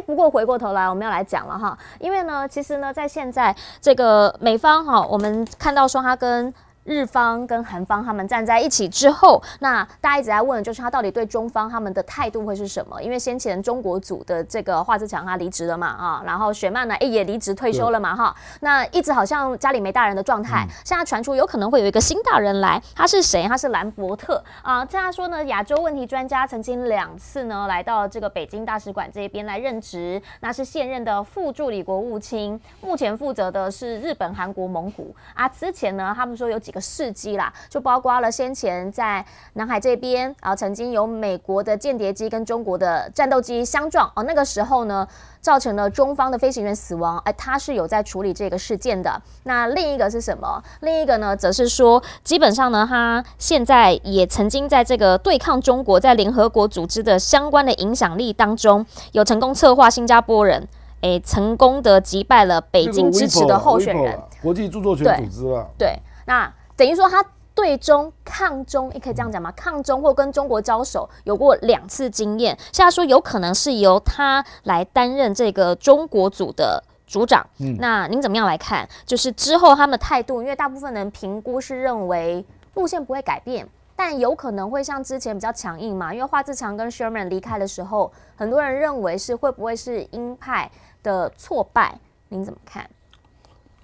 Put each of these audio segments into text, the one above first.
不过回过头来，我们要来讲了哈，因为呢，其实呢，在现在这个美方哈，我们看到说他跟。日方跟韩方他们站在一起之后，那大家一直在问的就是他到底对中方他们的态度会是什么？因为先前中国组的这个华志强他离职了嘛，啊，然后雪曼呢也离职退休了嘛，哈，那一直好像家里没大人的状态，现在传出有可能会有一个新大人来，他是谁？他是兰伯特啊。听他说呢，亚洲问题专家曾经两次呢来到这个北京大使馆这边来任职，那是现任的副助理国务卿，目前负责的是日本、韩国、蒙古啊。之前呢，他们说有几个。事迹啦，就包括了先前在南海这边啊，曾经有美国的间谍机跟中国的战斗机相撞哦。那个时候呢，造成了中方的飞行员死亡。哎，他是有在处理这个事件的。那另一个是什么？另一个呢，则是说，基本上呢，他现在也曾经在这个对抗中国在联合国组织的相关的影响力当中，有成功策划新加坡人哎，成功的击败了北京支持的候选人。国际著作权组织啊。对。那等于说，他对中抗中也可以这样讲吗？抗中或跟中国交手有过两次经验，现在说有可能是由他来担任这个中国组的组长。嗯，那您怎么样来看？就是之后他们的态度，因为大部分人评估是认为路线不会改变，但有可能会像之前比较强硬嘛？因为华志强跟 Sherman 离开的时候，很多人认为是会不会是鹰派的挫败？您怎么看？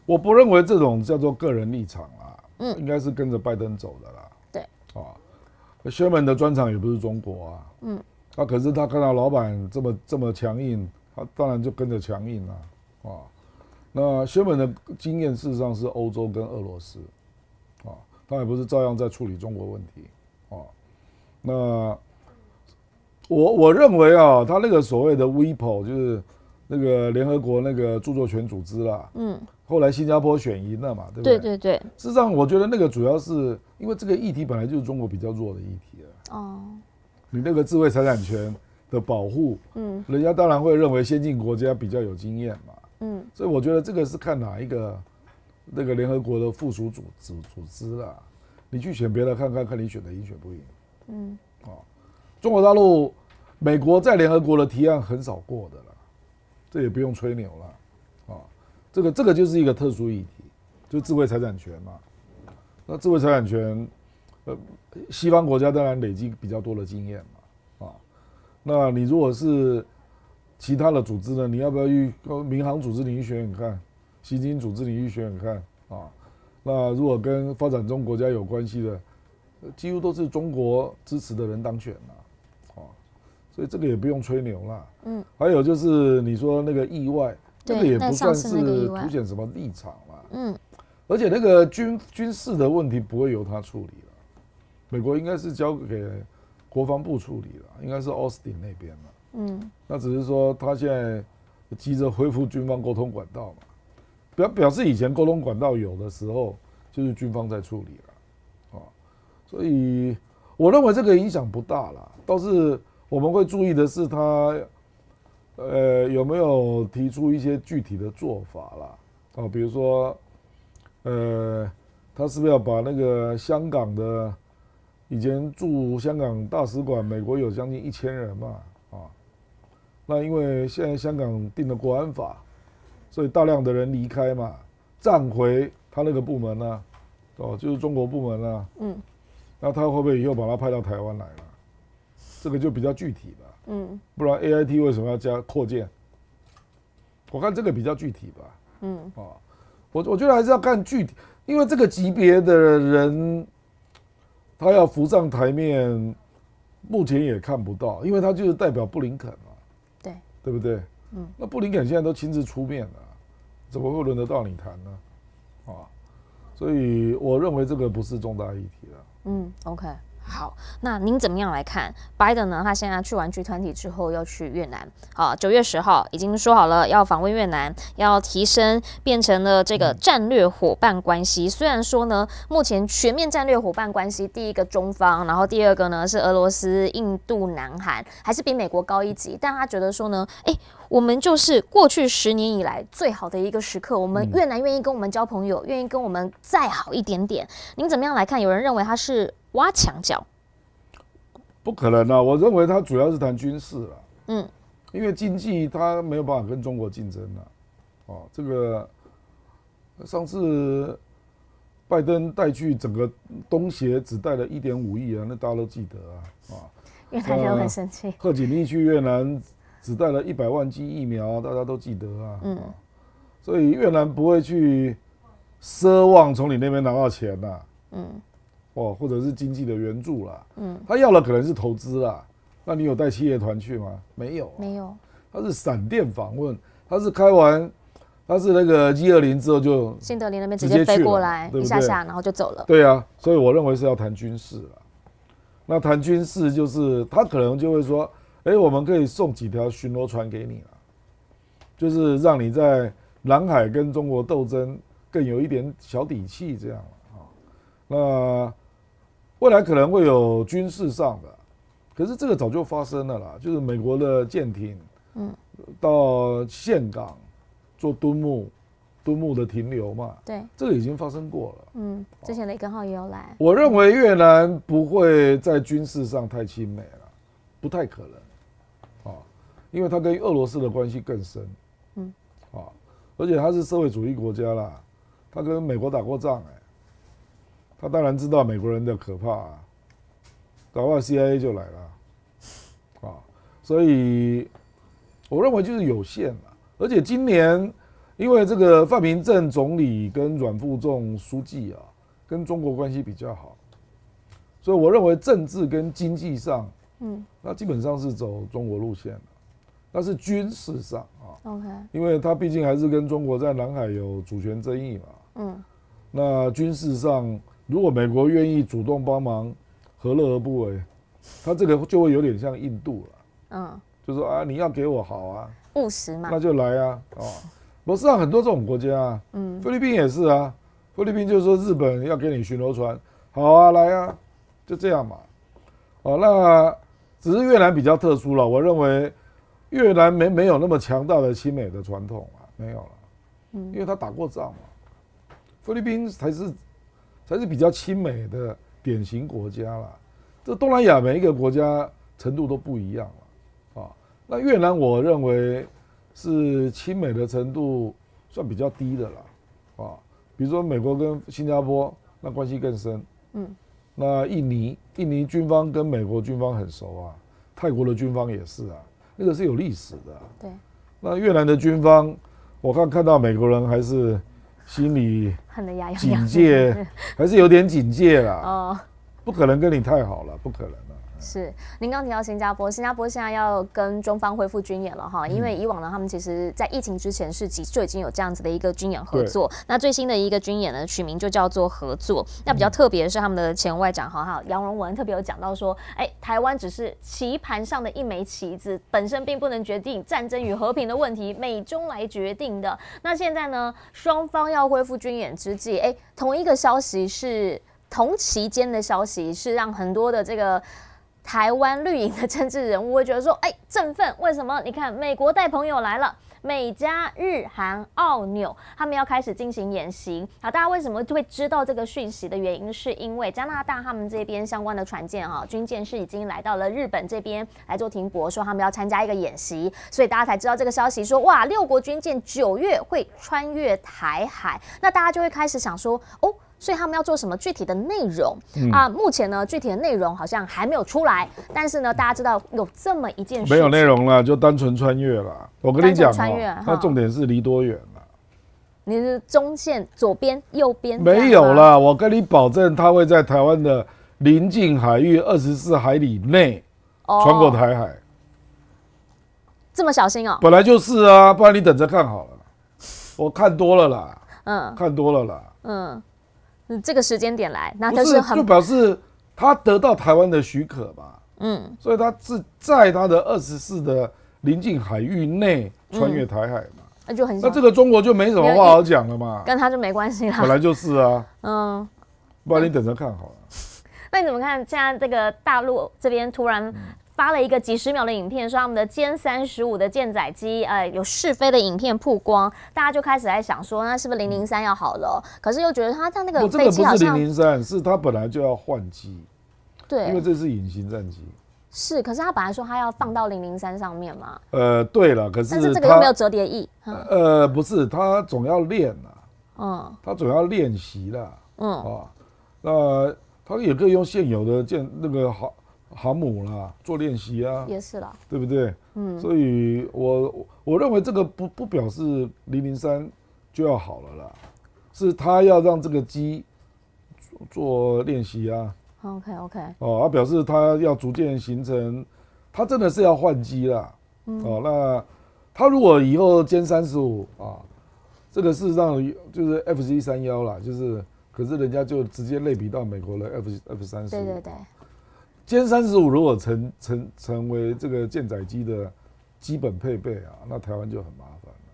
我不认为这种叫做个人立场啊，嗯，应该是跟着拜登走的啦。对，啊，薛门的专场也不是中国啊，嗯，啊，可是他看到老板这么这么强硬，他当然就跟着强硬了，啊，那薛门的经验事实上是欧洲跟俄罗斯，啊，他也不是照样在处理中国问题，啊，那我我认为啊，他那个所谓的 WIPO 就是那个联合国那个著作权组织啦，嗯。后来新加坡选赢了嘛，对不对？对对对。事实上，我觉得那个主要是因为这个议题本来就是中国比较弱的议题啊。哦。你那个智慧财产权的保护，嗯，人家当然会认为先进国家比较有经验嘛。嗯。所以我觉得这个是看哪一个那个联合国的附属组组组织了，你去选别的看看，看你选的赢选不赢。嗯。哦，中国大陆、美国在联合国的提案很少过的了，这也不用吹牛了。这个这个就是一个特殊议题，就智慧财产权嘛。那智慧财产权，呃，西方国家当然累积比较多的经验嘛。啊，那你如果是其他的组织呢，你要不要去民航组织领域选选看，基金组织领域选选看啊？那如果跟发展中国家有关系的，几乎都是中国支持的人当选嘛，啊，所以这个也不用吹牛啦。嗯，还有就是你说那个意外。这个也不算是凸显什么立场嘛。嗯，而且那个军军事的问题不会由他处理了，美国应该是交给国防部处理了，应该是奥斯汀那边了，嗯，那只是说他现在急着恢复军方沟通管道嘛，表表示以前沟通管道有的时候就是军方在处理了，啊，所以我认为这个影响不大了，倒是我们会注意的是他。呃，有没有提出一些具体的做法啦？哦，比如说，呃，他是不是要把那个香港的以前驻香港大使馆，美国有将近一千人嘛，啊，那因为现在香港定了国安法，所以大量的人离开嘛，暂回他那个部门呢，哦，就是中国部门啦，嗯，那他会不会以后把他派到台湾来了？这个就比较具体了。嗯，不然 A I T 为什么要加扩建？我看这个比较具体吧。嗯，啊，我我觉得还是要看具体，因为这个级别的人，他要浮上台面，目前也看不到，因为他就是代表布林肯嘛。对，对不对？嗯，那布林肯现在都亲自出面了，怎么会轮得到你谈呢？啊，所以我认为这个不是重大议题了。嗯，OK。好，那您怎么样来看 Biden 呢？他现在去完集团体之后，要去越南。啊，九月十号已经说好了要访问越南，要提升变成了这个战略伙伴关系。虽然说呢，目前全面战略伙伴关系第一个中方，然后第二个呢是俄罗斯、印度、南韩，还是比美国高一级。但他觉得说呢，哎。我们就是过去十年以来最好的一个时刻。我们越南愿意跟我们交朋友，愿意跟我们再好一点点。您怎么样来看？有人认为他是挖墙脚，不可能啊！我认为他主要是谈军事了。嗯，因为经济他没有办法跟中国竞争了。啊，这个上次拜登带去整个东协只带了一点五亿啊，那大家都记得啊啊！越南人很生气，贺锦丽去越南。只带了一百万剂疫苗，大家都记得啊。嗯，所以越南不会去奢望从你那边拿到钱呐。嗯，哦，或者是经济的援助啦。嗯，他要的可能是投资啦。那你有带企业团去吗？没有，没有。他是闪电访问，他是开完，他是那个 G 二零之后就新德林那边直接飞过来，一下下然后就走了。对啊，所以我认为是要谈军事了。那谈军事就是他可能就会说。哎，我们可以送几条巡逻船给你了，就是让你在南海跟中国斗争更有一点小底气这样啊。那未来可能会有军事上的，可是这个早就发生了啦，就是美国的舰艇，嗯，到岘港做敦木敦木的停留嘛，对，这个已经发生过了。嗯，之前的一根号也有来。我认为越南不会在军事上太亲美了，不太可能。因为他跟俄罗斯的关系更深，嗯，啊，而且他是社会主义国家啦，他跟美国打过仗哎，他当然知道美国人的可怕，啊，搞不 CIA 就来了，啊，所以我认为就是有限嘛。而且今年因为这个范明正总理跟阮富仲书记啊，跟中国关系比较好，所以我认为政治跟经济上，嗯，那基本上是走中国路线。那是军事上啊，OK，因为他毕竟还是跟中国在南海有主权争议嘛。嗯，那军事上，如果美国愿意主动帮忙，何乐而不为？他这个就会有点像印度了。嗯，就说啊，你要给我好啊，务实嘛，那就来啊。哦，不是啊，很多这种国家啊，嗯，菲律宾也是啊，菲律宾就是说日本要给你巡逻船，好啊，来啊，就这样嘛。哦，那只是越南比较特殊了，我认为。越南没没有那么强大的亲美的传统啊，没有了，嗯，因为他打过仗嘛。菲律宾才是才是比较亲美的典型国家啦。这东南亚每一个国家程度都不一样了啊。那越南我认为是亲美的程度算比较低的了啊。比如说美国跟新加坡那关系更深，嗯，那印尼印尼军方跟美国军方很熟啊，泰国的军方也是啊。那个是有历史的，对。那越南的军方，我看看到美国人还是心里警戒，还是有点警戒啦。哦，不可能跟你太好了，不可能。是，您刚提到新加坡，新加坡现在要跟中方恢复军演了哈，因为以往呢，他们其实在疫情之前是就已经有这样子的一个军演合作。那最新的一个军演呢，取名就叫做“合作”。那比较特别是，他们的前外长哈，哈杨荣文特别有讲到说，哎，台湾只是棋盘上的一枚棋子，本身并不能决定战争与和平的问题，美中来决定的。那现在呢，双方要恢复军演之际，哎，同一个消息是同期间的消息是让很多的这个。台湾绿营的政治人物会觉得说，哎，振奋！为什么？你看，美国带朋友来了，美加日韩澳纽，他们要开始进行演习。好，大家为什么会知道这个讯息的原因，是因为加拿大他们这边相关的船舰啊，军舰是已经来到了日本这边来做停泊，说他们要参加一个演习，所以大家才知道这个消息说，哇，六国军舰九月会穿越台海，那大家就会开始想说，哦。所以他们要做什么具体的内容啊？目前呢，具体的内容好像还没有出来。但是呢，大家知道有这么一件事，没有内容了，就单纯穿越了。我跟你讲，穿越。那重点是离多远了？你是中线左边、右边？没有啦，我跟你保证，它会在台湾的临近海域二十四海里内穿过台海。这么小心哦？本来就是啊，不然你等着看好了。我看多了啦，嗯，看多了啦，嗯。这个时间点来，那就是就表示他得到台湾的许可嘛？嗯，所以他是，在他的二十四的临近海域内穿越台海嘛？那就很，那这个中国就没什么话好讲了嘛？跟他就没关系了，本来就是啊。嗯，不然你等着看好了。那你怎么看？现在这个大陆这边突然。发了一个几十秒的影片，说他们的歼三十五的舰载机呃有试飞的影片曝光，大家就开始在想说，那是不是零零三要好了？可是又觉得他像那个飞机好像……我不是零零三，是他本来就要换机，对，因为这是隐形战机。是，可是他本来说他要放到零零三上面嘛？呃，对了，可是但是这个又没有折叠翼。呃，不是，他总要练啊。嗯，他总要练习的，嗯啊，那他也可以用现有的舰那个好。航母啦，做练习啊，也是啦，对不对？嗯，所以我我认为这个不不表示零零三就要好了啦，是他要让这个机做练习啊。OK OK。哦，他表示他要逐渐形成，他真的是要换机了。哦，那他如果以后歼三十五啊，这个事实上就是 F C 三幺啦，就是可是人家就直接类比到美国的 F F 三十五。对对对。歼三十五如果成成成为这个舰载机的基本配备啊，那台湾就很麻烦了。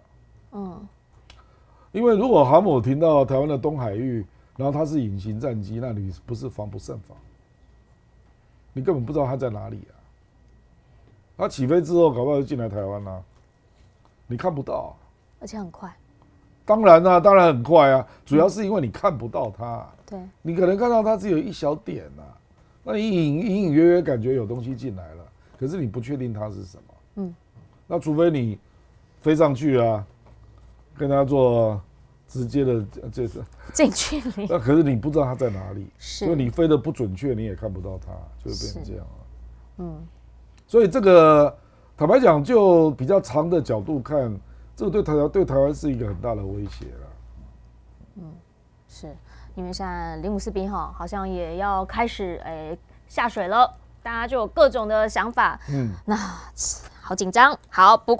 嗯，因为如果航母停到台湾的东海域，然后它是隐形战机，那你不是防不胜防？你根本不知道它在哪里啊！它起飞之后，搞不好就进来台湾了，你看不到。而且很快。当然啦，当然很快啊，主要是因为你看不到它。对，你可能看到它只有一小点呐。那隐隐隐隐约约感觉有东西进来了，可是你不确定它是什么。嗯，那除非你飞上去啊，跟它做直接的，就是 近距离。那可是你不知道它在哪里，因为你飞的不准确，你也看不到它，就会变成这样啊。嗯，所以这个坦白讲，就比较长的角度看，这个对台对台湾是一个很大的威胁了。嗯，是。因为现在零五四 B 哈，好像也要开始诶下水了，大家就有各种的想法，嗯，那好紧张，好不过。